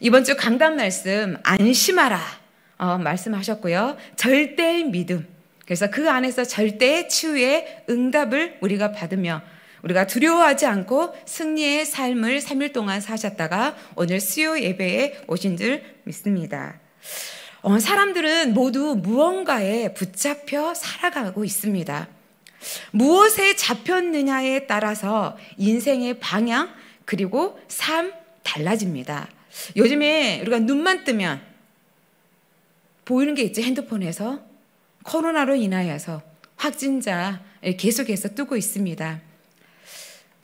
이번 주 강단 말씀 안심하라 어, 말씀하셨고요. 절대의 믿음. 그래서 그 안에서 절대의 치유의 응답을 우리가 받으며 우리가 두려워하지 않고 승리의 삶을 3일 동안 사셨다가 오늘 수요 예배에 오신 줄 믿습니다. 어, 사람들은 모두 무언가에 붙잡혀 살아가고 있습니다. 무엇에 잡혔느냐에 따라서 인생의 방향 그리고 삶 달라집니다. 요즘에 우리가 눈만 뜨면 보이는 게 있지 핸드폰에서 코로나로 인하여서 확진자 계속해서 뜨고 있습니다.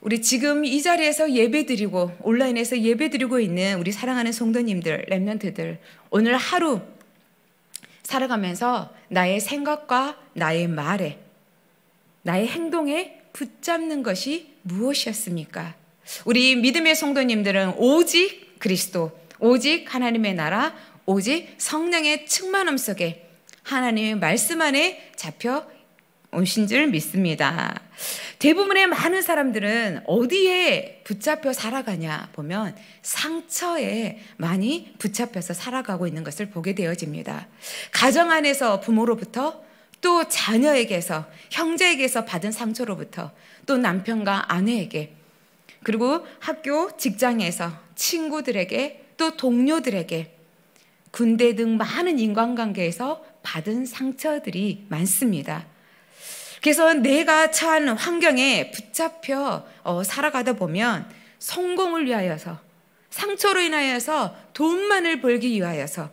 우리 지금 이 자리에서 예배드리고 온라인에서 예배드리고 있는 우리 사랑하는 성도님들, 랩런트들 오늘 하루 살아가면서 나의 생각과 나의 말에 나의 행동에 붙잡는 것이 무엇이었습니까? 우리 믿음의 성도님들은 오직 그리스도, 오직 하나님의 나라, 오직 성령의 충만함 속에 하나님의 말씀 안에 잡혀 오신 줄 믿습니다. 대부분의 많은 사람들은 어디에 붙잡혀 살아가냐 보면 상처에 많이 붙잡혀서 살아가고 있는 것을 보게 되어집니다. 가정 안에서 부모로부터 또 자녀에게서 형제에게서 받은 상처로부터 또 남편과 아내에게 그리고 학교, 직장에서 친구들에게 또 동료들에게 군대 등 많은 인간관계에서 받은 상처들이 많습니다. 그래서 내가 처한 환경에 붙잡혀 어, 살아가다 보면 성공을 위하여서 상처로 인하여서 돈만을 벌기 위하여서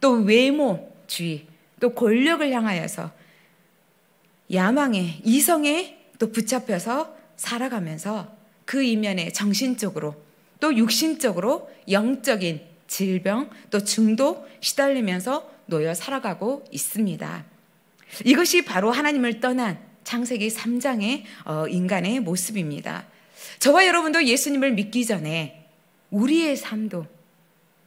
또 외모주의 또 권력을 향하여서 야망에 이성에 또 붙잡혀서 살아가면서 그 이면에 정신적으로 또 육신적으로 영적인 질병 또 중독 시달리면서 놓여 살아가고 있습니다. 이것이 바로 하나님을 떠난 창세기 3장의 어, 인간의 모습입니다. 저와 여러분도 예수님을 믿기 전에 우리의 삶도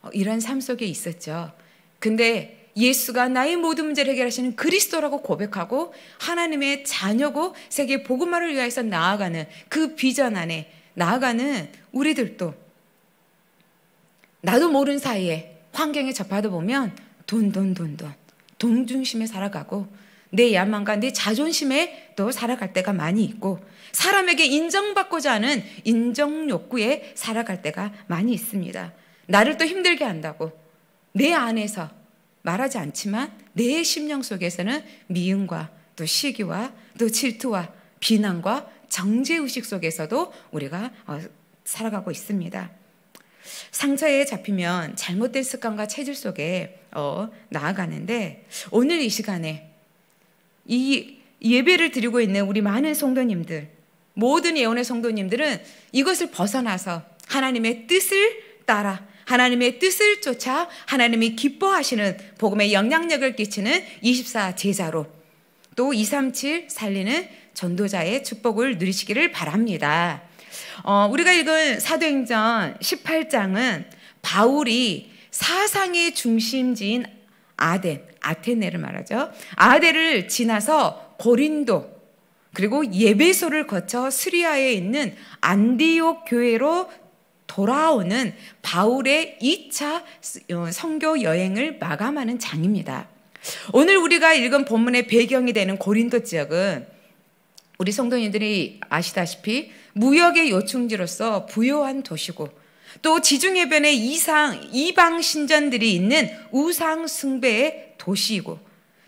어, 이런 삶 속에 있었죠. 근데 예수가 나의 모든 문제를 해결하시는 그리스도라고 고백하고 하나님의 자녀고 세계 복음화를 위해서 나아가는 그 비전 안에 나아가는 우리들도 나도 모르는 사이에 환경에 접하다 보면 돈 돈 돈 돈 돈 중심에 살아가고 내 야망과 내 자존심에 또 살아갈 때가 많이 있고 사람에게 인정받고자 하는 인정 욕구에 살아갈 때가 많이 있습니다. 나를 또 힘들게 한다고 내 안에서 말하지 않지만 내 심령 속에서는 미움과 또 시기와 또 질투와 비난과 정죄의식 속에서도 우리가 어, 살아가고 있습니다. 상처에 잡히면 잘못된 습관과 체질 속에 어, 나아가는데 오늘 이 시간에 이 예배를 드리고 있는 우리 많은 성도님들 모든 예언의 성도님들은 이것을 벗어나서 하나님의 뜻을 따라 하나님의 뜻을 쫓아 하나님이 기뻐하시는 복음의 영향력을 끼치는 24 제자로 또 237 살리는 전도자의 축복을 누리시기를 바랍니다. 어, 우리가 읽은 사도행전 18장은 바울이 사상의 중심지인 아덴, 아테네를 말하죠. 아덴을 지나서 고린도, 그리고 예배소를 거쳐 스리아에 있는 안디옥 교회로 돌아오는 바울의 2차 성교 어, 여행을 마감하는 장입니다. 오늘 우리가 읽은 본문의 배경이 되는 고린도 지역은 우리 성도님들이 아시다시피 무역의 요충지로서 부요한 도시고 또 지중해변의 이상 이방 신전들이 있는 우상 숭배의 도시이고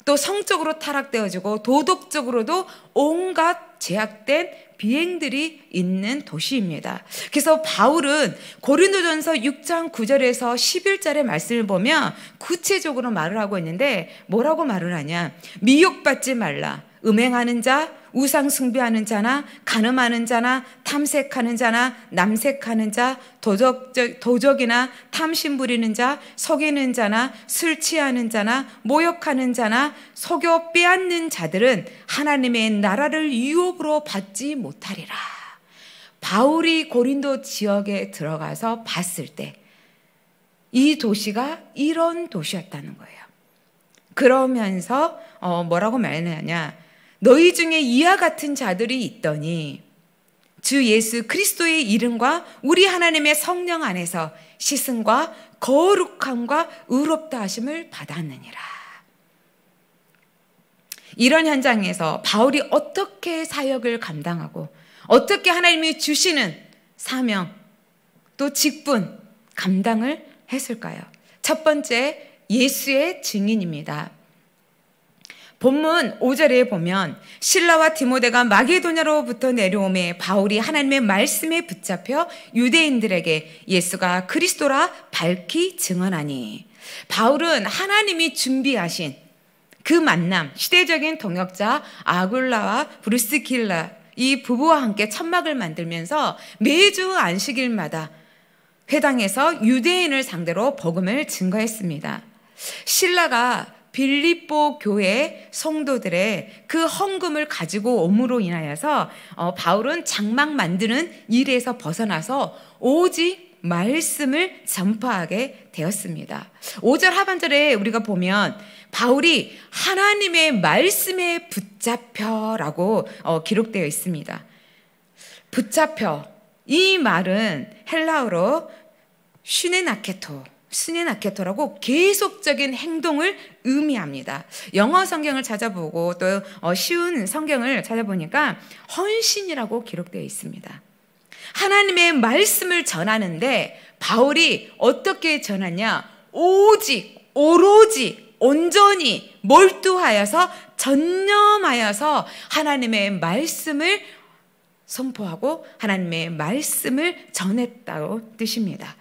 또 성적으로 타락되어지고 도덕적으로도 온갖 제약된 비행들이 있는 도시입니다. 그래서 바울은 고린도전서 6장 9절에서 11절의 말씀을 보면 구체적으로 말을 하고 있는데 뭐라고 말을 하냐? 미혹받지 말라. 음행하는 자, 우상 숭배하는 자나 간음하는 자나 탐색하는 자나 남색하는 자, 도적 도적이나 탐심 부리는 자, 속이는 자나 술 취하는 자나 모욕하는 자나 속여 빼앗는 자들은 하나님의 나라를 유혹으로 받지 못하리라. 바울이 고린도 지역에 들어가서 봤을 때 이 도시가 이런 도시였다는 거예요. 그러면서 어 뭐라고 말하느냐 너희 중에 이와 같은 자들이 있더니 주 예수 그리스도의 이름과 우리 하나님의 성령 안에서 시승과 거룩함과 의롭다 하심을 받았느니라. 이런 현장에서 바울이 어떻게 사역을 감당하고 어떻게 하나님이 주시는 사명 또 직분 감당을 했을까요? 첫 번째 예수의 증인입니다. 본문 5절에 보면 신라와 디모데가 마게도냐로부터 내려오매 바울이 하나님의 말씀에 붙잡혀 유대인들에게 예수가 그리스도라 밝히 증언하니 바울은 하나님이 준비하신 그 만남 시대적인 동역자 아굴라와 브루스 킬라 이 부부와 함께 천막을 만들면서 매주 안식일마다 회당에서 유대인을 상대로 복음을 증거했습니다. 신라가 빌립보 교회 성도들의 그 헌금을 가지고 옴으로 인하여서 어, 바울은 장막 만드는 일에서 벗어나서 오직 말씀을 전파하게 되었습니다. 5절 하반절에 우리가 보면 바울이 하나님의 말씀에 붙잡혀라고 어, 기록되어 있습니다. 붙잡혀 이 말은 헬라어로 슈네나케토 스네 나케토라고 계속적인 행동을 의미합니다. 영어 성경을 찾아보고 또 어, 쉬운 성경을 찾아보니까 헌신이라고 기록되어 있습니다. 하나님의 말씀을 전하는데 바울이 어떻게 전하냐? 오직, 오로지, 온전히 몰두하여서 전념하여서 하나님의 말씀을 선포하고 하나님의 말씀을 전했다고 뜻입니다.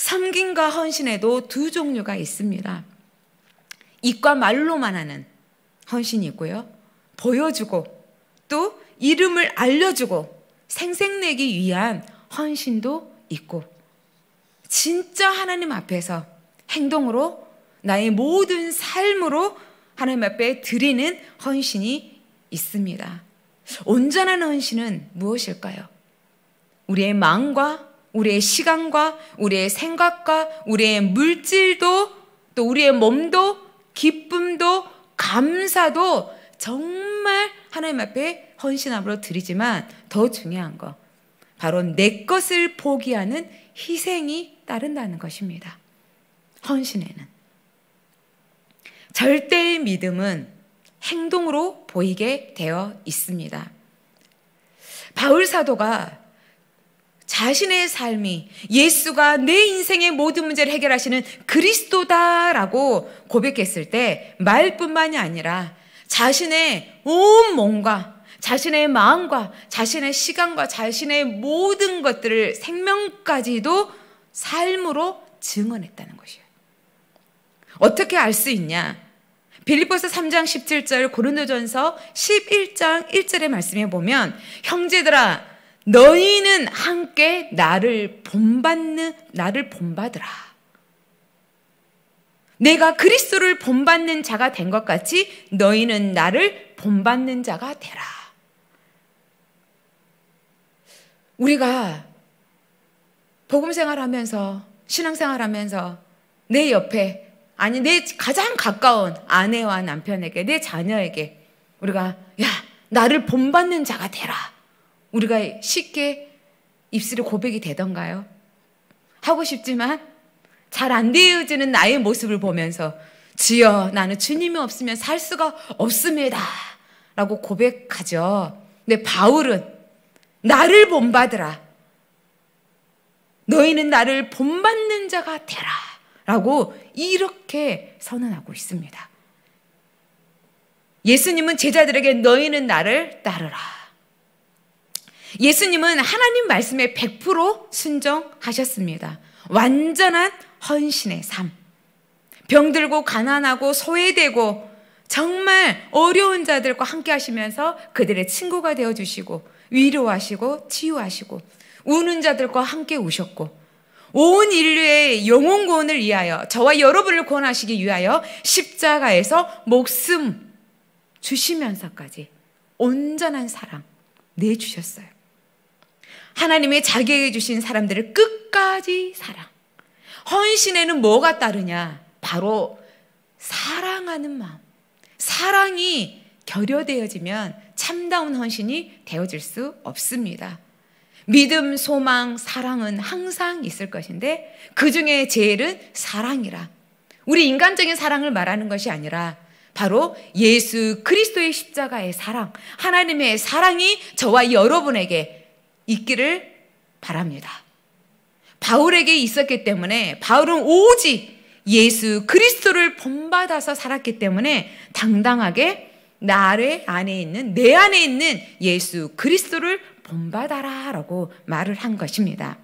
섬김과 헌신에도 두 종류가 있습니다. 입과 말로만 하는 헌신이 있고요. 보여주고 또 이름을 알려주고 생색내기 위한 헌신도 있고 진짜 하나님 앞에서 행동으로 나의 모든 삶으로 하나님 앞에 드리는 헌신이 있습니다. 온전한 헌신은 무엇일까요? 우리의 마음과 우리의 시간과 우리의 생각과 우리의 물질도 또 우리의 몸도 기쁨도 감사도 정말 하나님 앞에 헌신함으로 드리지만 더 중요한 거 바로 내 것을 포기하는 희생이 따른다는 것입니다. 헌신에는 절대의 믿음은 행동으로 보이게 되어 있습니다. 바울 사도가 자신의 삶이 예수가 내 인생의 모든 문제를 해결하시는 그리스도다라고 고백했을 때 말뿐만이 아니라 자신의 온 몸과 자신의 마음과 자신의 시간과 자신의 모든 것들을 생명까지도 삶으로 증언했다는 것이에요. 어떻게 알 수 있냐? 빌리포스 3장 17절 고린도전서 11장 1절의 말씀에 보면 형제들아 너희는 함께 나를 본받는 나를 본받으라. 내가 그리스도를 본받는 자가 된 것 같이 너희는 나를 본받는 자가 되라. 우리가 복음 생활하면서 신앙 생활하면서 내 옆에 아니 내 가장 가까운 아내와 남편에게 내 자녀에게 우리가 야 나를 본받는 자가 되라. 우리가 쉽게 입술에 고백이 되던가요? 하고 싶지만 잘 안 되어지는 나의 모습을 보면서 주여 나는 주님이 없으면 살 수가 없습니다. 라고 고백하죠. 근데 바울은 나를 본받으라. 너희는 나를 본받는 자가 되라. 라고 이렇게 선언하고 있습니다. 예수님은 제자들에게 너희는 나를 따르라. 예수님은 하나님 말씀에 100%순종하셨습니다 완전한 헌신의 삶. 병들고 가난하고 소외되고 정말 어려운 자들과 함께 하시면서 그들의 친구가 되어 주시고 위로하시고 치유하시고 우는 자들과 함께 우셨고 온 인류의 영혼 구원을 위하여 저와 여러분을 구원하시기 위하여 십자가에서 목숨 주시면서까지 온전한 사랑 내주셨어요. 하나님의 자격에 주신 사람들을 끝까지 사랑. 헌신에는 뭐가 따르냐? 바로 사랑하는 마음. 사랑이 결여되어지면 참다운 헌신이 되어질 수 없습니다. 믿음, 소망, 사랑은 항상 있을 것인데 그 중에 제일은 사랑이라. 우리 인간적인 사랑을 말하는 것이 아니라 바로 예수 그리스도의 십자가의 사랑, 하나님의 사랑이 저와 여러분에게 있기를 바랍니다. 바울에게 있었기 때문에 바울은 오직 예수 그리스도를 본받아서 살았기 때문에 당당하게 나의 안에 있는 내 안에 있는 예수 그리스도를 본받아라라고 말을 한 것입니다.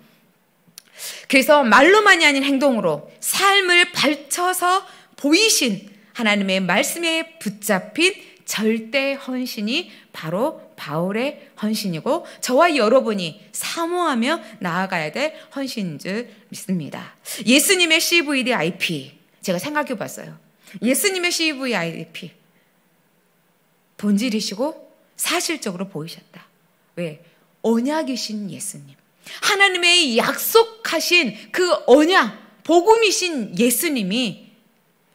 그래서 말로만이 아닌 행동으로 삶을 발쳐서 보이신 하나님의 말씀에 붙잡힌 절대 헌신이 바로 바울의 헌신이고 저와 여러분이 사모하며 나아가야 될 헌신인 줄 믿습니다. 예수님의 CVDIP 제가 생각해 봤어요. 예수님의 CVDIP 본질이시고 사실적으로 보이셨다. 왜? 언약이신 예수님. 하나님의 약속하신 그 언약, 복음이신 예수님이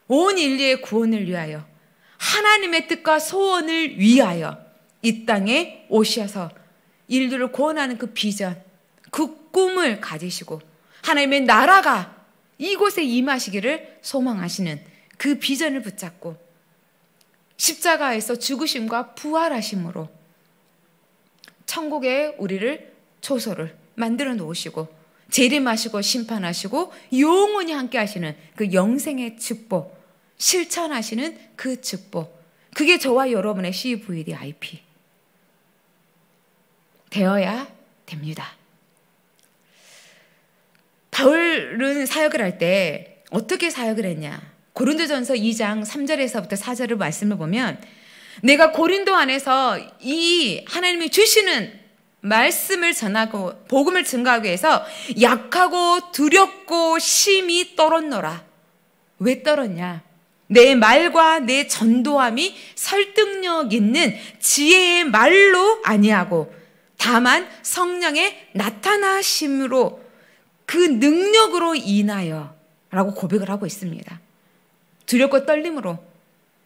온 인류의 구원을 위하여 하나님의 뜻과 소원을 위하여 이 땅에 오셔서 인류를 구원하는 그 비전, 그 꿈을 가지시고 하나님의 나라가 이곳에 임하시기를 소망하시는 그 비전을 붙잡고 십자가에서 죽으심과 부활하심으로 천국에 우리를 초소를 만들어 놓으시고 재림하시고 심판하시고 영원히 함께 하시는 그 영생의 축복 실천하시는 그 축복 그게 저와 여러분의 CVDIP 되어야 됩니다. 바울은 사역을 할 때 어떻게 사역을 했냐? 고린도전서 2장 3절에서부터 4절을 말씀을 보면 내가 고린도 안에서 이 하나님이 주시는 말씀을 전하고 복음을 증가하기 위해서 약하고 두렵고 심히 떨었노라. 왜 떨었냐? 내 말과 내 전도함이 설득력 있는 지혜의 말로 아니하고 다만 성령의 나타나심으로 그 능력으로 인하여 라고 고백을 하고 있습니다. 두렵고 떨림으로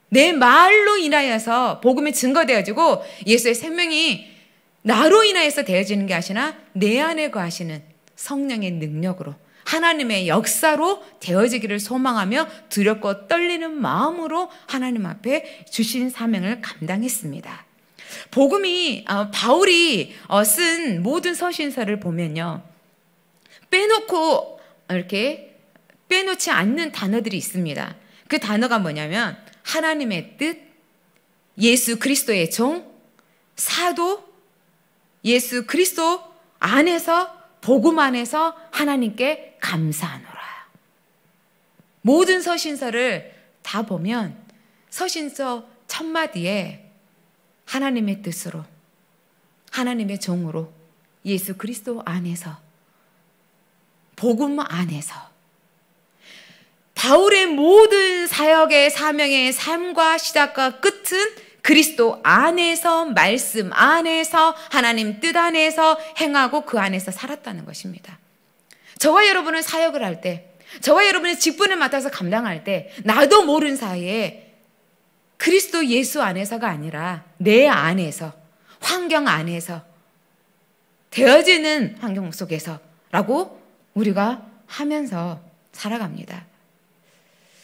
내 말로 인하여서 복음이 증거되어지고 예수의 생명이 나로 인하여서 되어지는 게 아시나 내 안에 거하시는 성령의 능력으로 하나님의 역사로 되어지기를 소망하며 두렵고 떨리는 마음으로 하나님 앞에 주신 사명을 감당했습니다. 복음이 어, 바울이 어, 쓴 모든 서신서를 보면요. 빼놓고 이렇게 빼놓지 않는 단어들이 있습니다. 그 단어가 뭐냐면 하나님의 뜻, 예수 그리스도의 종, 사도, 예수 그리스도 안에서 복음 안에서 하나님께 감사하노라. 모든 서신서를 다 보면 서신서 첫 마디에 하나님의 뜻으로 하나님의 종으로 예수 그리스도 안에서 복음 안에서 바울의 모든 사역의 사명의 삶과 시작과 끝은 그리스도 안에서 말씀 안에서 하나님 뜻 안에서 행하고 그 안에서 살았다는 것입니다. 저와 여러분은 사역을 할 때, 저와 여러분이 직분을 맡아서 감당할 때, 나도 모른 사이에 그리스도 예수 안에서가 아니라 내 안에서, 환경 안에서, 되어지는 환경 속에서 라고 우리가 하면서 살아갑니다.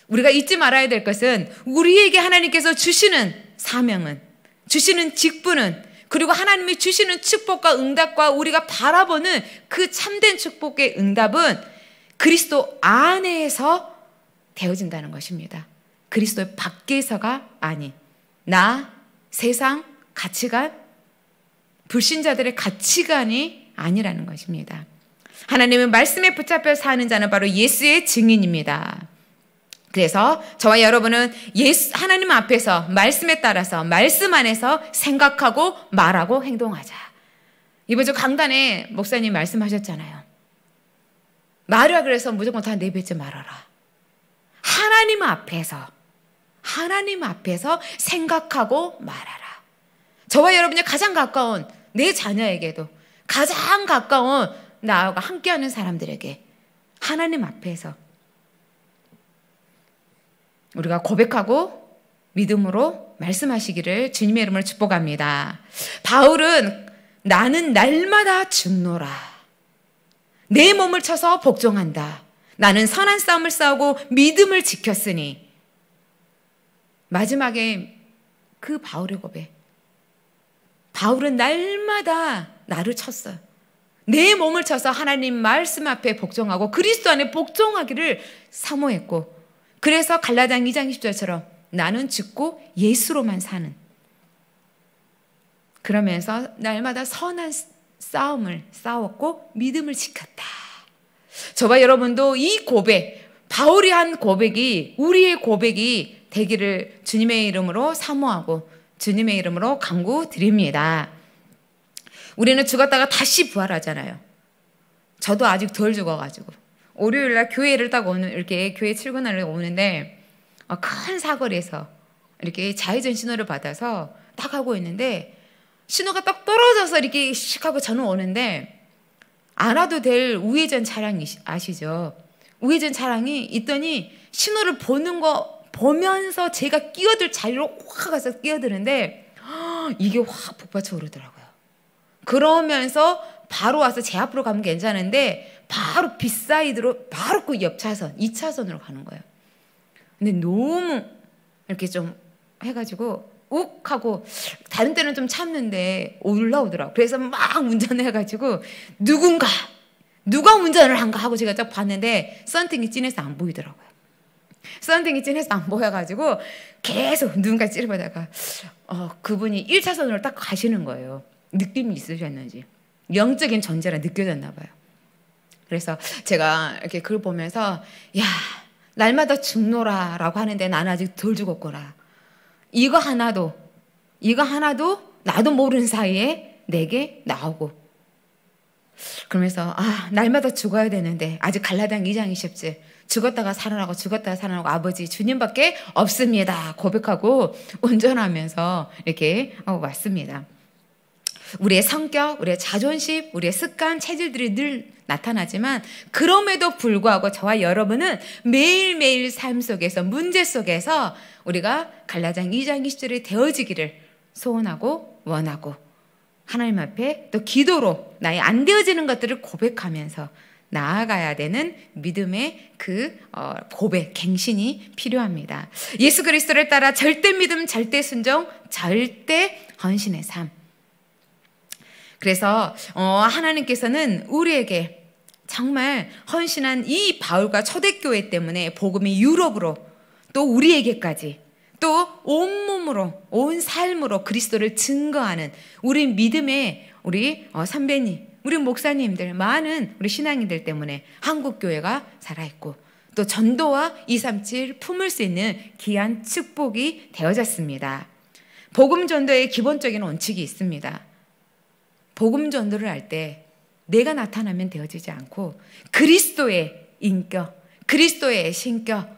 우리가 잊지 말아야 될 것은 우리에게 하나님께서 주시는 사명은, 주시는 직분은, 그리고 하나님이 주시는 축복과 응답과 우리가 바라보는 그 참된 축복의 응답은 그리스도 안에서 되어진다는 것입니다. 그리스도 의 밖에서가 아닌 나, 세상, 가치관, 불신자들의 가치관이 아니라는 것입니다. 하나님은 말씀에 붙잡혀 사는 자는 바로 예수의 증인입니다. 그래서 저와 여러분은 예수, 하나님 앞에서 말씀에 따라서 말씀 안에서 생각하고 말하고 행동하자. 이번 주 강단에 목사님 말씀하셨잖아요. 말이라 그래서 무조건 다 내뱉지 말아라. 하나님 앞에서 하나님 앞에서 생각하고 말하라. 저와 여러분이 가장 가까운 내 자녀에게도 가장 가까운 나와 함께하는 사람들에게 하나님 앞에서 우리가 고백하고 믿음으로 말씀하시기를 주님의 이름으 축복합니다. 바울은 나는 날마다 죽노라. 내 몸을 쳐서 복종한다. 나는 선한 싸움을 싸우고 믿음을 지켰으니 마지막에 그 바울의 고백. 바울은 날마다 나를 쳤어요. 내 몸을 쳐서 하나님 말씀 앞에 복종하고 그리스도 안에 복종하기를 사모했고 그래서 갈라당 2장 20절처럼 나는 죽고 예수로만 사는 그러면서 날마다 선한 싸움을 싸웠고 믿음을 지켰다. 저와 여러분도 이 고백, 바울이 한 고백이 우리의 고백이 되기를 주님의 이름으로 사모하고 주님의 이름으로 강구 드립니다. 우리는 죽었다가 다시 부활하잖아요. 저도 아직 덜 죽어가지고 월요일 날 교회를 딱 오는 이렇게 교회 출근하러 오는데 어, 큰 사거리에서 이렇게 자회전 신호를 받아서 딱 하고 있는데 신호가 딱 떨어져서 이렇게 씩 하고 저는 오는데 안 와도 될 우회전 차량이 아시죠? 우회전 차량이 있더니 신호를 보는 거 보면서 제가 끼어들 자리로 확 가서 끼어드는데 이게 확 복받쳐 오르더라고요. 그러면서 바로 와서 제 앞으로 가면 괜찮은데 바로 빗사이드로 바로 그옆 차선, 2차선으로 가는 거예요. 근데 너무 이렇게 좀 해가지고 욱 하고 다른 때는 좀 참는데 올라오더라. 그래서 막 운전해가지고 누군가 누가 운전을 한가 하고 제가 딱 봤는데 썬팅이 진해서 안 보이더라고요. 썬등이 진해서 안 보여가지고 계속 누군가 찌르보다가 어, 그분이 1차선으로 딱 가시는 거예요. 느낌이 있으셨는지. 영적인 존재라 느껴졌나 봐요. 그래서 제가 이렇게 글을 보면서 야 날마다 죽노라라고 하는데 난 아직 덜 죽었구나. 이거 하나도 이거 하나도 나도 모르는 사이에 내게 나오고 그러면서 아 날마다 죽어야 되는데 아직 갈라당 2장 20절 죽었다가 살아나고 죽었다가 살아나고 아버지 주님밖에 없습니다. 고백하고 운전하면서 이렇게 왔습니다. 우리의 성격, 우리의 자존심, 우리의 습관, 체질들이 늘 나타나지만 그럼에도 불구하고 저와 여러분은 매일매일 삶 속에서 문제 속에서 우리가 갈라장 2장 20절이 되어지기를 소원하고 원하고 하나님 앞에 또 기도로 나의 안 되어지는 것들을 고백하면서 나아가야 되는 믿음의 그 어, 고백, 갱신이 필요합니다. 예수 그리스도를 따라 절대 믿음, 절대 순종, 절대 헌신의 삶. 그래서 어, 하나님께서는 우리에게 정말 헌신한 이 바울과 초대교회 때문에 복음이 유럽으로 또 우리에게까지 또 온몸으로 온 삶으로 그리스도를 증거하는 우리 믿음의 우리 어, 선배님 우리 목사님들 많은 우리 신앙인들 때문에 한국 교회가 살아 있고 또 전도와 237 품을 수 있는 귀한 축복이 되어졌습니다. 복음 전도의 기본적인 원칙이 있습니다. 복음 전도를 할 때 내가 나타나면 되어지지 않고 그리스도의 인격, 그리스도의 신격,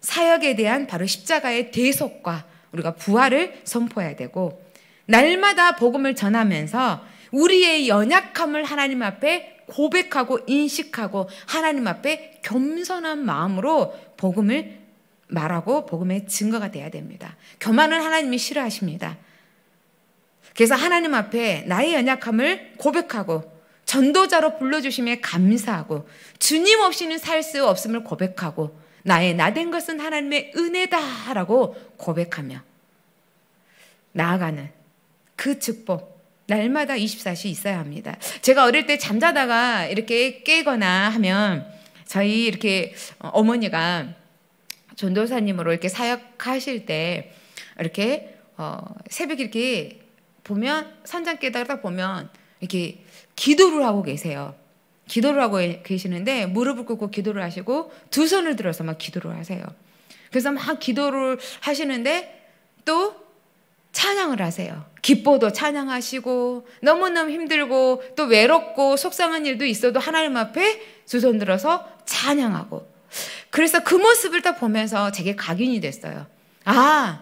사역에 대한 바로 십자가의 대속과 우리가 부활을 선포해야 되고 날마다 복음을 전하면서 우리의 연약함을 하나님 앞에 고백하고 인식하고 하나님 앞에 겸손한 마음으로 복음을 말하고 복음의 증거가 돼야 됩니다. 교만은 하나님이 싫어하십니다. 그래서 하나님 앞에 나의 연약함을 고백하고 전도자로 불러주심에 감사하고 주님 없이는 살 수 없음을 고백하고 나의 나된 것은 하나님의 은혜다라고 고백하며 나아가는 그 축복, 날마다 24시 있어야 합니다. 제가 어릴 때 잠자다가 이렇게 깨거나 하면 저희 이렇게 어, 어머니가 전도사님으로 이렇게 사역하실 때 이렇게 어 새벽 이렇게 보면 선장 깨다가 보면 이렇게 기도를 하고 계세요. 기도를 하고 계시는데 무릎을 꿇고 기도를 하시고 두 손을 들어서 막 기도를 하세요. 그래서 막 기도를 하시는데 또 찬양을 하세요. 기뻐도 찬양하시고 너무너무 힘들고 또 외롭고 속상한 일도 있어도 하나님 앞에 두 손 들어서 찬양하고 그래서 그 모습을 딱 보면서 제게 각인이 됐어요. 아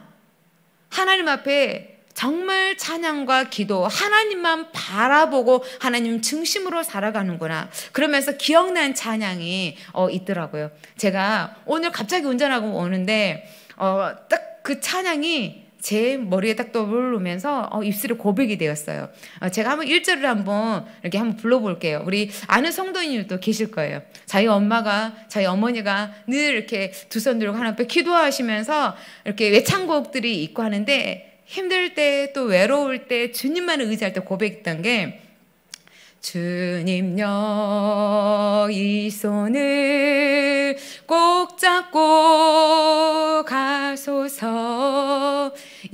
하나님 앞에 정말 찬양과 기도 하나님만 바라보고 하나님 중심으로 살아가는구나 그러면서 기억난 찬양이 어, 있더라고요. 제가 오늘 갑자기 운전하고 오는데 어, 딱 그 찬양이 제 머리에 딱 떠오르면서 어, 입술이 고백이 되었어요. 어, 제가 한번 1절을 한번 이렇게 한번 불러볼게요. 우리 아는 성도님도 계실 거예요. 자기 엄마가, 자기 어머니가 늘 이렇게 두 손 들고 하나 앞에 기도하시면서 이렇게 외창곡들이 있고 하는데 힘들 때 또 외로울 때 주님만을 의지할 때 고백했던 게 주님 여이 손을 꼭 잡고 가소서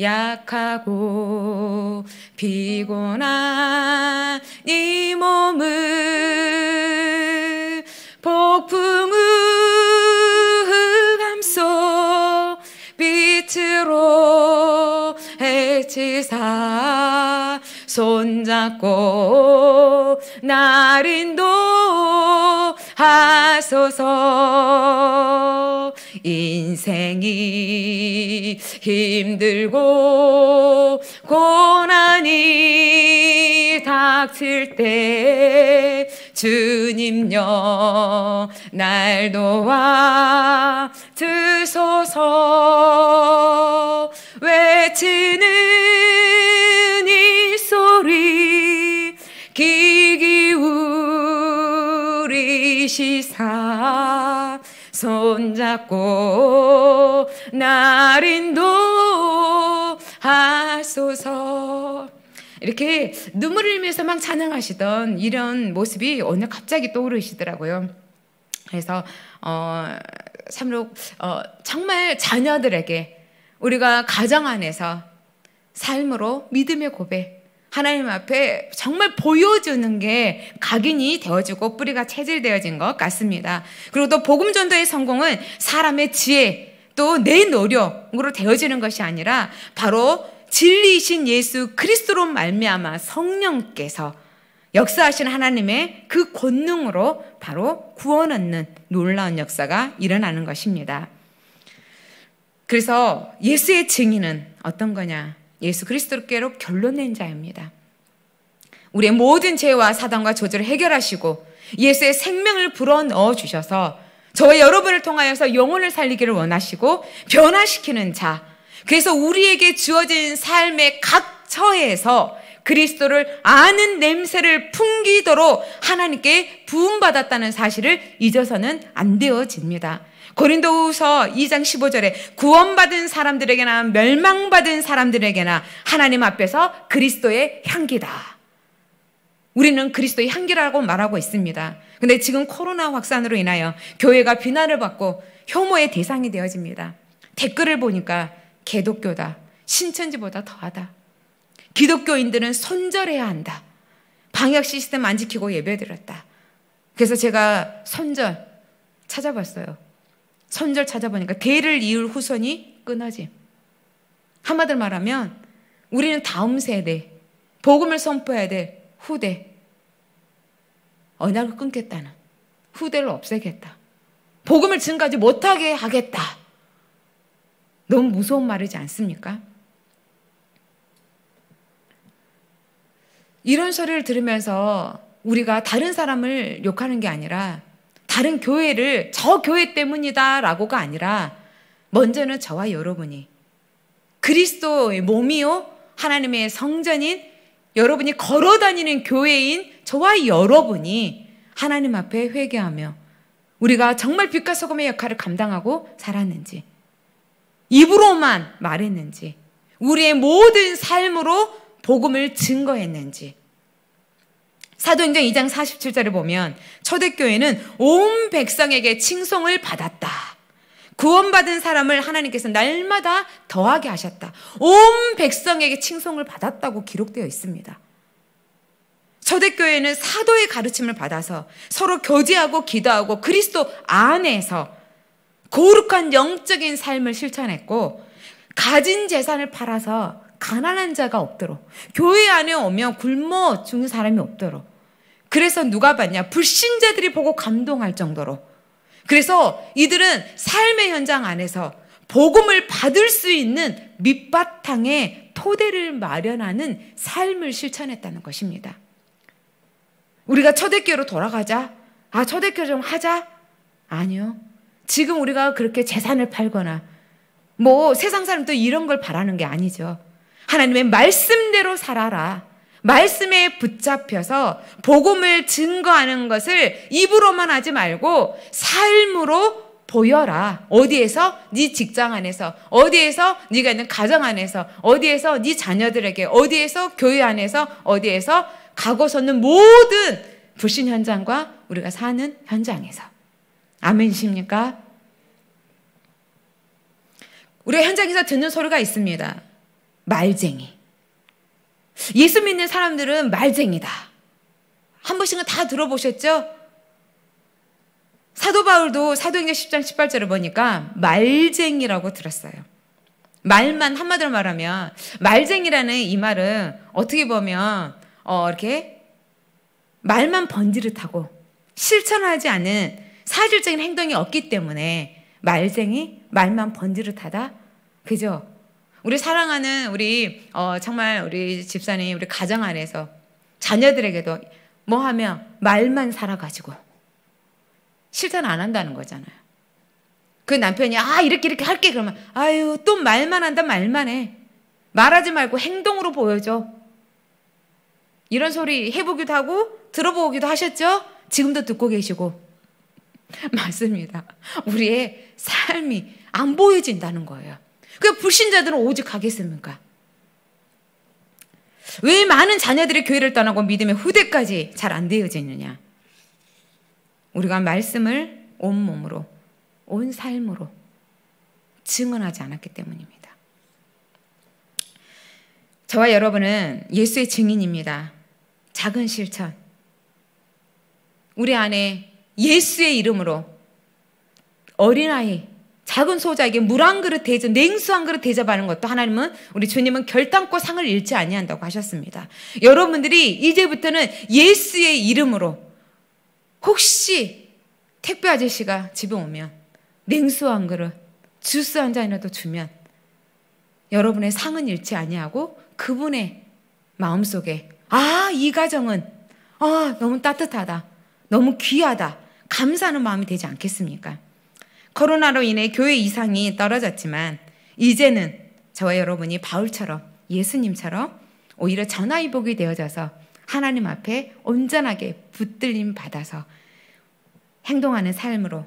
약하고 피곤한 이 몸을 폭풍우 감속 빛으로 해치사 손잡고 날 인도하소서 인생이 힘들고 고난이 닥칠 때 주님여 날 도와 드소서 외치는 이 소리 기기울이시 손잡고 날 인도하소서 이렇게 눈물을 흘리면서 막 찬양하시던 이런 모습이 어느 갑자기 떠오르시더라고요. 그래서 어, 삼로 어, 정말 자녀들에게 우리가 가정 안에서 삶으로 믿음의 고백 하나님 앞에 정말 보여주는 게 각인이 되어지고 뿌리가 체질되어진 것 같습니다. 그리고 또 복음 전도의 성공은 사람의 지혜 또 내 노력으로 되어지는 것이 아니라 바로 진리이신 예수 그리스도로 말미암아 성령께서 역사하신 하나님의 그 권능으로 바로 구원 얻는 놀라운 역사가 일어나는 것입니다. 그래서 예수의 증인은 어떤 거냐? 예수 그리스도께로 결론낸 자입니다. 우리의 모든 죄와 사단과 저주를 해결하시고 예수의 생명을 불어넣어 주셔서 저와 여러분을 통하여서 영혼을 살리기를 원하시고 변화시키는 자. 그래서 우리에게 주어진 삶의 각 처에서 그리스도를 아는 냄새를 풍기도록 하나님께 부음받았다는 사실을 잊어서는 안 되어집니다. 고린도후서 2장 15절에 구원받은 사람들에게나 멸망받은 사람들에게나 하나님 앞에서 그리스도의 향기다. 우리는 그리스도의 향기라고 말하고 있습니다. 근데 지금 코로나 확산으로 인하여 교회가 비난을 받고 혐오의 대상이 되어집니다. 댓글을 보니까 개독교다. 신천지보다 더하다. 기독교인들은 손절해야 한다. 방역 시스템 안 지키고 예배드렸다. 그래서 제가 손절 찾아봤어요. 선절 찾아보니까 대를 이을 후손이 끊어짐. 한마디로 말하면 우리는 다음 세대, 복음을 선포해야 될 후대, 언약을 끊겠다는 후대를 없애겠다. 복음을 증가하지 못하게 하겠다. 너무 무서운 말이지 않습니까? 이런 소리를 들으면서 우리가 다른 사람을 욕하는 게 아니라 다른 교회를 저 교회 때문이다 라고가 아니라 먼저는 저와 여러분이 그리스도의 몸이요 하나님의 성전인 여러분이 걸어 다니는 교회인 저와 여러분이 하나님 앞에 회개하며 우리가 정말 빛과 소금의 역할을 감당하고 살았는지 입으로만 말했는지 우리의 모든 삶으로 복음을 증거했는지 사도행전 2장 47절을 보면 초대교회는 온 백성에게 칭송을 받았다. 구원받은 사람을 하나님께서 날마다 더하게 하셨다. 온 백성에게 칭송을 받았다고 기록되어 있습니다. 초대교회는 사도의 가르침을 받아서 서로 교제하고 기도하고 그리스도 안에서 거룩한 영적인 삶을 실천했고 가진 재산을 팔아서 가난한 자가 없도록 교회 안에 오면 굶어 죽는 사람이 없도록 그래서 누가 봤냐 불신자들이 보고 감동할 정도로 그래서 이들은 삶의 현장 안에서 복음을 받을 수 있는 밑바탕의 토대를 마련하는 삶을 실천했다는 것입니다. 우리가 초대교로 돌아가자. 아, 초대교회 좀 하자. 아니요. 지금 우리가 그렇게 재산을 팔거나 뭐 세상 사람도 이런 걸 바라는 게 아니죠. 하나님의 말씀대로 살아라. 말씀에 붙잡혀서 복음을 증거하는 것을 입으로만 하지 말고 삶으로 보여라. 어디에서? 네 직장 안에서, 어디에서? 네가 있는 가정 안에서, 어디에서? 네 자녀들에게, 어디에서? 교회 안에서, 어디에서? 가고 서는 모든 불신 현장과 우리가 사는 현장에서. 아멘이십니까? 우리가 현장에서 듣는 소리가 있습니다. 말쟁이. 예수 믿는 사람들은 말쟁이다. 한 번씩은 다 들어보셨죠? 사도 바울도 사도행전 10장 18절을 보니까 말쟁이라고 들었어요. 말만 한마디로 말하면 말쟁이라는 이 말은 어떻게 보면 어 이렇게 말만 번지르타고 실천하지 않은 사실적인 행동이 없기 때문에 말쟁이 말만 번지르타다 그죠? 우리 사랑하는 우리 어, 정말 우리 집사님 우리 가정 안에서 자녀들에게도 뭐 하며 말만 살아가지고 실천 안 한다는 거잖아요. 그 남편이 아 이렇게 이렇게 할게 그러면 아유 또 말만 한다 말만 해 말하지 말고 행동으로 보여줘 이런 소리 해보기도 하고 들어보기도 하셨죠? 지금도 듣고 계시고 맞습니다. 우리의 삶이 안 보여진다는 거예요. 그 불신자들은 오직 가겠습니까? 왜 많은 자녀들이 교회를 떠나고 믿음의 후대까지 잘 안 되어지느냐? 우리가 말씀을 온 몸으로, 온 삶으로 증언하지 않았기 때문입니다. 저와 여러분은 예수의 증인입니다. 작은 실천. 우리 안에 예수의 이름으로 어린아이, 작은 소자에게 물 한 그릇 대접, 냉수 한 그릇 대접하는 것도 하나님은 우리 주님은 결단코 상을 잃지 아니한다고 하셨습니다. 여러분들이 이제부터는 예수의 이름으로 혹시 택배 아저씨가 집에 오면 냉수 한 그릇, 주스 한 잔이라도 주면 여러분의 상은 잃지 아니하고 그분의 마음속에 아, 이 가정은 아, 너무 따뜻하다. 너무 귀하다. 감사하는 마음이 되지 않겠습니까? 코로나로 인해 교회 이상이 떨어졌지만 이제는 저와 여러분이 바울처럼 예수님처럼 오히려 전화위복이 되어져서 하나님 앞에 온전하게 붙들림 받아서 행동하는 삶으로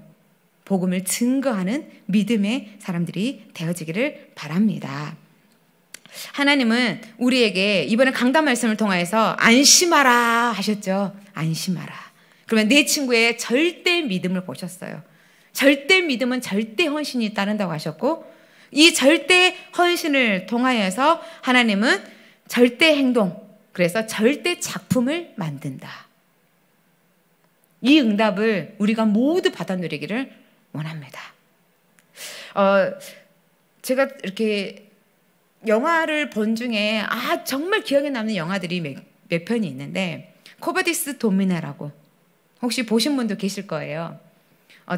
복음을 증거하는 믿음의 사람들이 되어지기를 바랍니다. 하나님은 우리에게 이번에 강단 말씀을 통하여서 안심하라 하셨죠. 안심하라. 그러면 내 친구의 절대 믿음을 보셨어요. 절대 믿음은 절대 헌신이 따른다고 하셨고 이 절대 헌신을 통하여서 하나님은 절대 행동, 그래서 절대 작품을 만든다. 이 응답을 우리가 모두 받아 누리기를 원합니다. 어, 제가 이렇게 영화를 본 중에 아 정말 기억에 남는 영화들이 몇, 몇 편이 있는데 코바디스 도미나라고 혹시 보신 분도 계실 거예요.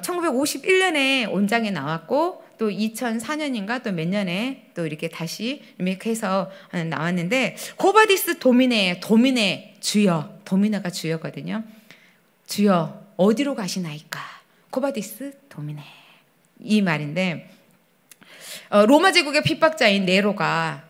1951년에 어, 온장에 나왔고 또 2004년인가 또 몇 년에 또 이렇게 다시 리메이크해서 어, 나왔는데 호바디스 도미네 도미네 주여 도미나가 주여거든요. 주여 어디로 가시나이까 코바디스 도미네 이 말인데 어, 로마 제국의 핍박자인 네로가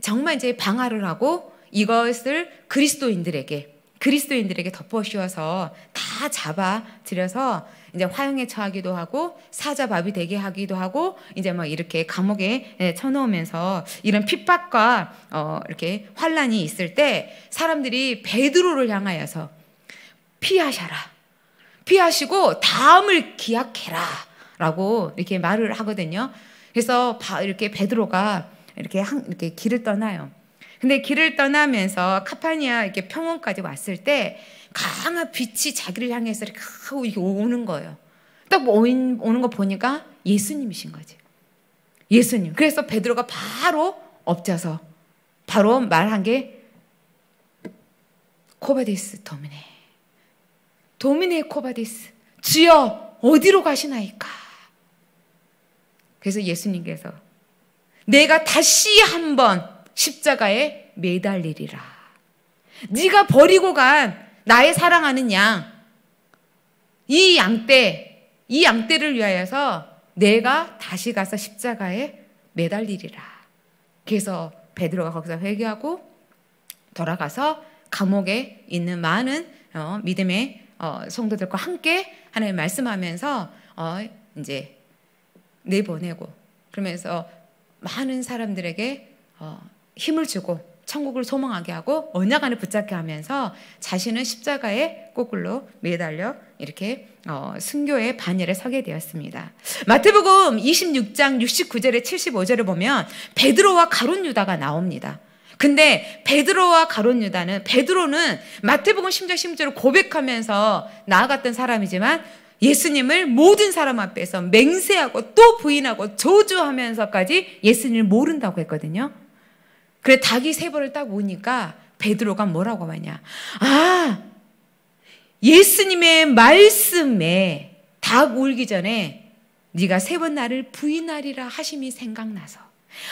정말 이제 방화를 하고 이것을 그리스도인들에게 그리스도인들에게 덮어씌워서 다 잡아들여서 이제 화형에 처하기도 하고 사자밥이 되게 하기도 하고 이제 막 이렇게 감옥에 예, 쳐놓으면서 이런 핍박과 어 이렇게 환란이 있을 때 사람들이 베드로를 향하여서 피하셔라. 피하시고 다음을 기약해라. 라고 이렇게 말을 하거든요. 그래서 이렇게 베드로가 이렇게 이렇게 길을 떠나요. 근데 길을 떠나면서 카파니아 이렇게 평원까지 왔을 때 강한 빛이 자기를 향해서 이렇게 오는 거예요. 딱 뭐 오는 거 보니까 예수님이신 거지. 예수님. 그래서 베드로가 바로 엎자서 바로 말한 게 코바디스 도미네. 도미네 코바디스. 주여 어디로 가시나이까? 그래서 예수님께서 내가 다시 한번 십자가에 매달리리라. 네가 버리고 간 나의 사랑하는 양, 이 양떼, 이 양떼를 위하여서 내가 다시 가서 십자가에 매달리리라. 그래서 베드로가 거기서 회개하고 돌아가서 감옥에 있는 많은 어, 믿음의 어, 성도들과 함께 하나님 말씀하면서 어, 이제 내보내고 그러면서 많은 사람들에게 어, 힘을 주고 천국을 소망하게 하고 언약 안에 붙잡게 하면서 자신은 십자가에 꼬글로 매달려 이렇게 어, 순교의 반열에 서게 되었습니다. 마태복음 26장 69절에 75절을 보면 베드로와 가론 유다가 나옵니다. 근데 베드로와 가론 유다는 베드로는 마태복음 10장 1 6절 고백하면서 나아갔던 사람이지만 예수님을 모든 사람 앞에서 맹세하고 또 부인하고 저주하면서까지 예수님을 모른다고 했거든요. 그래 닭이 세 번을 딱 오니까 베드로가 뭐라고 하냐? 아 예수님의 말씀에 닭 울기 전에 네가 세 번 나를 부인하리라 하심이 생각나서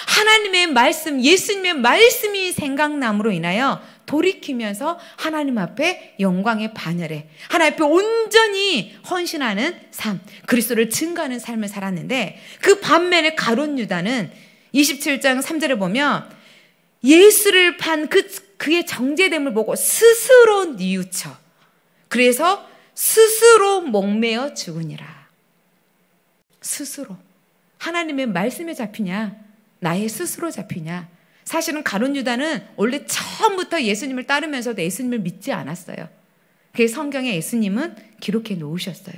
하나님의 말씀, 예수님의 말씀이 생각남으로 인하여 돌이키면서 하나님 앞에 영광의 반열에 하나님 앞에 온전히 헌신하는 삶, 그리스도를 증거하는 삶을 살았는데 그 반면에 가롯 유다는 27장 3절에 보면 예수를 판 그, 그의 정제됨을 보고 스스로 뉘우쳐. 그래서 스스로 목매어 죽으니라. 스스로. 하나님의 말씀에 잡히냐? 나의 스스로 잡히냐? 사실은 가룟 유다는 원래 처음부터 예수님을 따르면서도 예수님을 믿지 않았어요. 그 성경에 예수님은 기록해 놓으셨어요.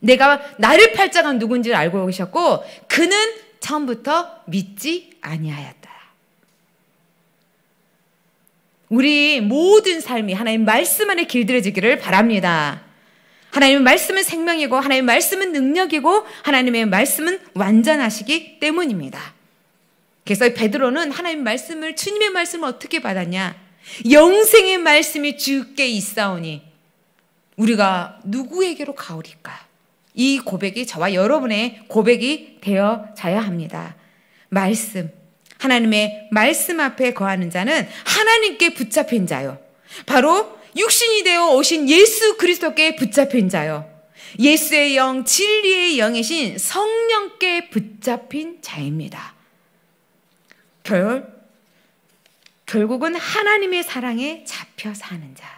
내가 나를 팔자가 누군지를 알고 계셨고 그는 처음부터 믿지 아니하였다. 우리 모든 삶이 하나님 말씀 안에 길들여지기를 바랍니다. 하나님의 말씀은 생명이고 하나님의 말씀은 능력이고 하나님의 말씀은 완전하시기 때문입니다. 그래서 베드로는 하나님 말씀을 주님의 말씀을 어떻게 받았냐? 영생의 말씀이 주께 있사오니 우리가 누구에게로 가오리까? 이 고백이 저와 여러분의 고백이 되어 자야 합니다. 말씀 하나님의 말씀 앞에 거하는 자는 하나님께 붙잡힌 자요. 바로 육신이 되어 오신 예수 그리스도께 붙잡힌 자요. 예수의 영, 진리의 영이신 성령께 붙잡힌 자입니다. 결, 결국은 하나님의 사랑에 잡혀 사는 자.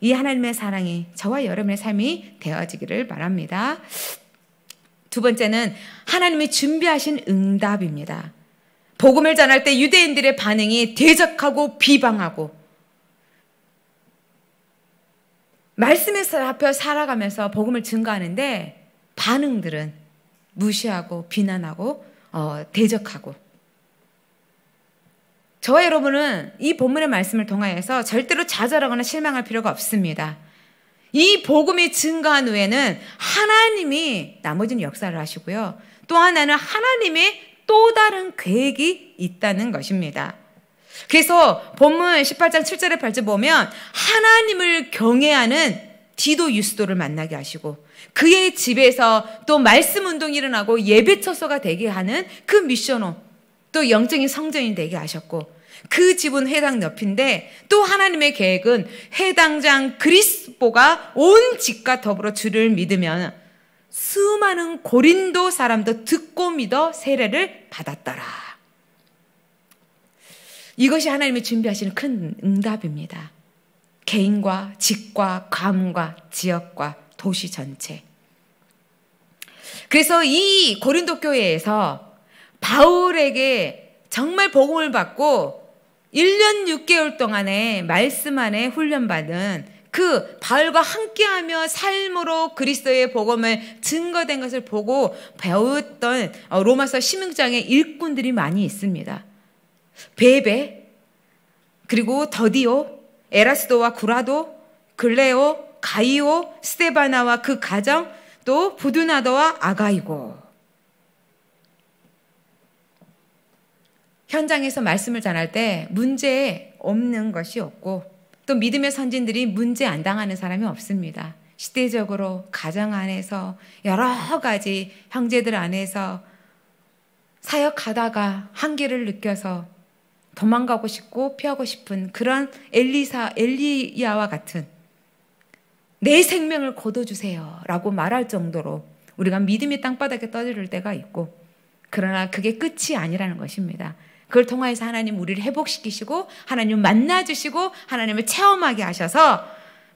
이 하나님의 사랑이 저와 여러분의 삶이 되어지기를 바랍니다. 두 번째는 하나님이 준비하신 응답입니다. 복음을 전할 때 유대인들의 반응이 대적하고 비방하고 말씀에 살펴 살아가면서 복음을 증거하는데 반응들은 무시하고 비난하고 어, 대적하고 저와 여러분은 이 본문의 말씀을 통하여서 절대로 좌절하거나 실망할 필요가 없습니다. 이 복음이 증가한 후에는 하나님이 나머지는 역사를 하시고요. 또 하나는 하나님의 또 다른 계획이 있다는 것입니다. 그래서 본문 18장 7절에 8절 보면 하나님을 경외하는 디도 유스도를 만나게 하시고 그의 집에서 또 말씀 운동이 일어나고 예배 처소가 되게 하는 그미션호또 영적인 성전이 되게 하셨고 그 집은 해당 옆인데 또 하나님의 계획은 해당장 그리스보가 온 집과 더불어 주를 믿으면 수많은 고린도 사람도 듣고 믿어 세례를 받았더라. 이것이 하나님이 준비하시는 큰 응답입니다. 개인과 직과 감과 지역과 도시 전체. 그래서 이 고린도 교회에서 바울에게 정말 복음을 받고 1년 6개월 동안에 말씀 안에 훈련받은 그 바울과 함께하며 삶으로 그리스도의 복음을 증거된 것을 보고 배웠던 어, 로마서 심흥장의 일꾼들이 많이 있습니다. 베베 그리고 더디오 에라스도와 구라도 글레오 가이오 스테바나와 그 가정 또 부두나더와 아가이고 현장에서 말씀을 전할 때 문제 없는 것이 없고 또 믿음의 선진들이 문제 안 당하는 사람이 없습니다. 시대적으로 가정 안에서 여러 가지 형제들 안에서 사역하다가 한계를 느껴서 도망가고 싶고 피하고 싶은 그런 엘리사 엘리야와 같은 내 생명을 거둬주세요라고 말할 정도로 우리가 믿음이 땅바닥에 떠질 때가 있고 그러나 그게 끝이 아니라는 것입니다. 그걸 통하여서 하나님 우리를 회복시키시고 하나님 만나 주시고 하나님을 체험하게 하셔서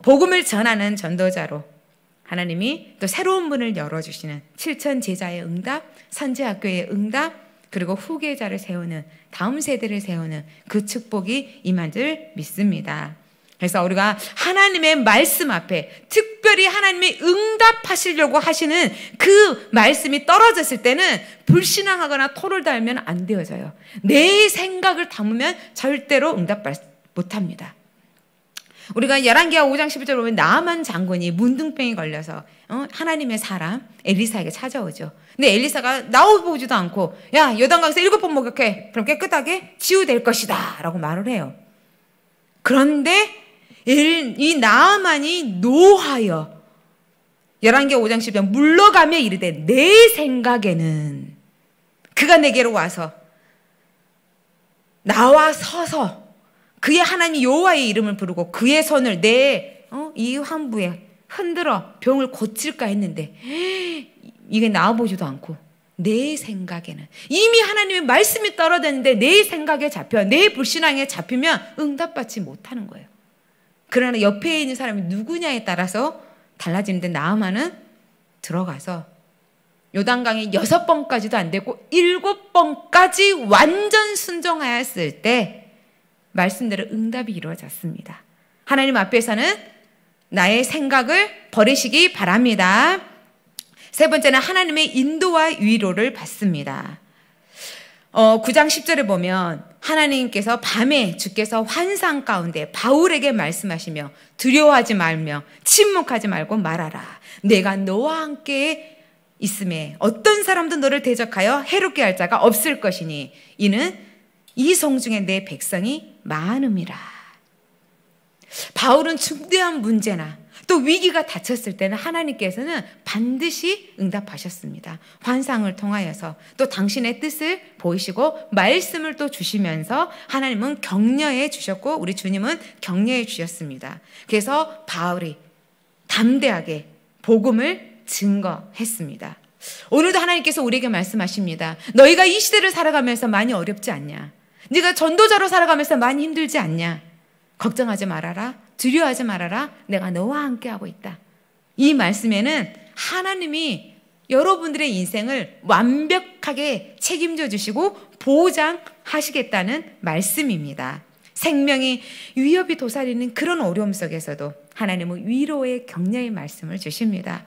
복음을 전하는 전도자로 하나님이 또 새로운 문을 열어 주시는 칠천 제자의 응답, 선제 학교의 응답 그리고 후계자를 세우는 다음 세대를 세우는 그 축복이 임한 줄 믿습니다. 그래서 우리가 하나님의 말씀 앞에 특별히 하나님이 응답하시려고 하시는 그 말씀이 떨어졌을 때는 불신앙하거나 토를 달면 안 되어져요. 내 생각을 담으면 절대로 응답 못합니다. 우리가 11개와 5장 11절 보면 나만 장군이 문둥병이 걸려서 어? 하나님의 사람 엘리사에게 찾아오죠. 근데 엘리사가 나오보지도 않고 야여단강에서 일곱 번 목욕해. 그럼 깨끗하게 치유될 것이다 라고 말을 해요. 그런데 이나만이 노하여 11개 5장 10장 물러가며 이르되 내 생각에는 그가 내게로 와서 나와 서서 그의 하나님 여호와의 이름을 부르고 그의 손을 내이 어, 환부에 흔들어 병을 고칠까 했는데 이게 나와보지도 않고 내 생각에는 이미 하나님의 말씀이 떨어졌는데 내 생각에 잡혀 내 불신앙에 잡히면 응답받지 못하는 거예요. 그러나 옆에 있는 사람이 누구냐에 따라서 달라지는데 나아만은 들어가서 요단강이 여섯 번까지도 안 되고 일곱 번까지 완전 순종하였을 때 말씀대로 응답이 이루어졌습니다. 하나님 앞에서는 나의 생각을 버리시기 바랍니다. 세 번째는 하나님의 인도와 위로를 받습니다. 어, 9장 10절에 보면 하나님께서 밤에 주께서 환상 가운데 바울에게 말씀하시며 두려워하지 말며 침묵하지 말고 말하라. 내가 너와 함께 있음에 어떤 사람도 너를 대적하여 해롭게 할 자가 없을 것이니 이는 이 성중에 내 백성이 많음이라. 바울은 중대한 문제나 또 위기가 닥쳤을 때는 하나님께서는 반드시 응답하셨습니다. 환상을 통하여서 또 당신의 뜻을 보이시고 말씀을 또 주시면서 하나님은 격려해 주셨고 우리 주님은 격려해 주셨습니다. 그래서 바울이 담대하게 복음을 증거했습니다. 오늘도 하나님께서 우리에게 말씀하십니다. 너희가 이 시대를 살아가면서 많이 어렵지 않냐? 네가 전도자로 살아가면서 많이 힘들지 않냐? 걱정하지 말아라. 두려워하지 말아라. 내가 너와 함께하고 있다. 이 말씀에는 하나님이 여러분들의 인생을 완벽하게 책임져 주시고 보장하시겠다는 말씀입니다. 생명이 위협이 도사리는 그런 어려움 속에서도 하나님은 위로의 격려의 말씀을 주십니다.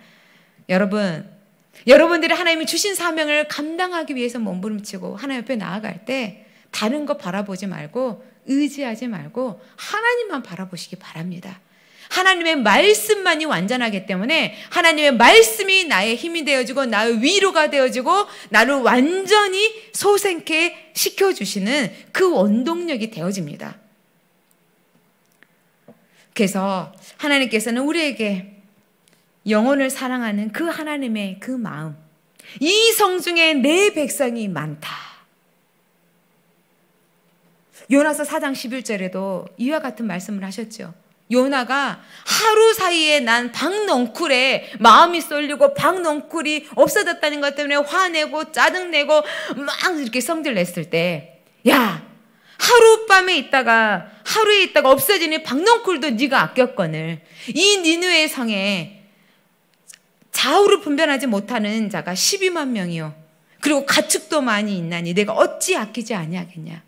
여러분, 여러분들이 하나님이 주신 사명을 감당하기 위해서 몸부림치고 하나님 옆에 나아갈 때 다른 거 바라보지 말고 의지하지 말고 하나님만 바라보시기 바랍니다. 하나님의 말씀만이 완전하기 때문에 하나님의 말씀이 나의 힘이 되어주고 나의 위로가 되어주고 나를 완전히 소생케 시켜주시는 그 원동력이 되어집니다. 그래서 하나님께서는 우리에게 영혼을 사랑하는 그 하나님의 그 마음, 이 성중에 내 백성이 많다. 요나서 4장 11절에도 이와 같은 말씀을 하셨죠. 요나가 하루 사이에 난 박넝쿨에 마음이 쏠리고 박넝쿨이 없어졌다는 것 때문에 화내고 짜증내고 막 이렇게 성질 냈을 때, 야, 하룻밤에 있다가 하루에 있다가 없어지니 박넝쿨도 네가 아꼈거늘 이 니누의 성에 좌우를 분별하지 못하는 자가 12만 명이요. 그리고 가축도 많이 있나니 내가 어찌 아끼지 아니하겠냐.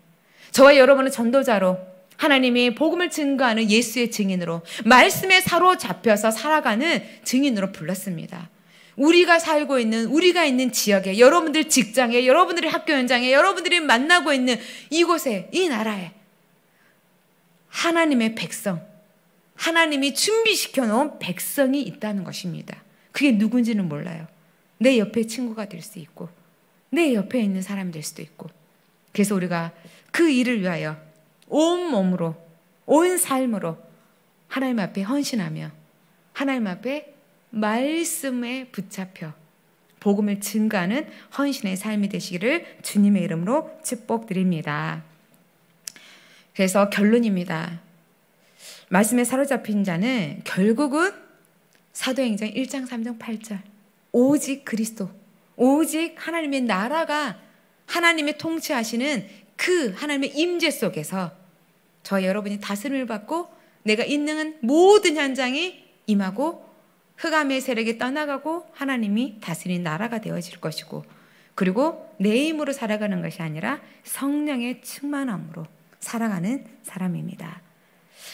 저와 여러분은 전도자로 하나님이 복음을 증거하는 예수의 증인으로 말씀에 사로잡혀서 살아가는 증인으로 불렀습니다. 우리가 살고 있는 우리가 있는 지역에 여러분들 직장에 여러분들의 학교 현장에 여러분들이 만나고 있는 이곳에 이 나라에 하나님의 백성 하나님이 준비시켜 놓은 백성이 있다는 것입니다. 그게 누군지는 몰라요. 내 옆에 친구가 될 수 있고 내 옆에 있는 사람이 될 수도 있고 그래서 우리가 그 일을 위하여 온 몸으로, 온 삶으로 하나님 앞에 헌신하며 하나님 앞에 말씀에 붙잡혀 복음을 증가하는 헌신의 삶이 되시기를 주님의 이름으로 축복드립니다. 그래서 결론입니다. 말씀에 사로잡힌 자는 결국은 사도행전 1장 3장 8절 오직 그리스도 오직 하나님의 나라가 하나님의 통치하시는 그 하나님의 임재 속에서 저 여러분이 다스림을 받고 내가 있는 모든 현장이 임하고 흑암의 세력이 떠나가고 하나님이 다스린 나라가 되어질 것이고 그리고 내 힘으로 살아가는 것이 아니라 성령의 충만함으로 살아가는 사람입니다.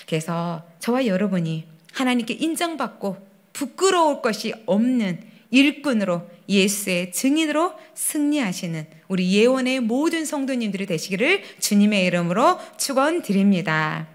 그래서 저와 여러분이 하나님께 인정받고 부끄러울 것이 없는 일꾼으로 예수의 증인으로 승리하시는 우리 예원의 모든 성도님들이 되시기를 주님의 이름으로 축원드립니다.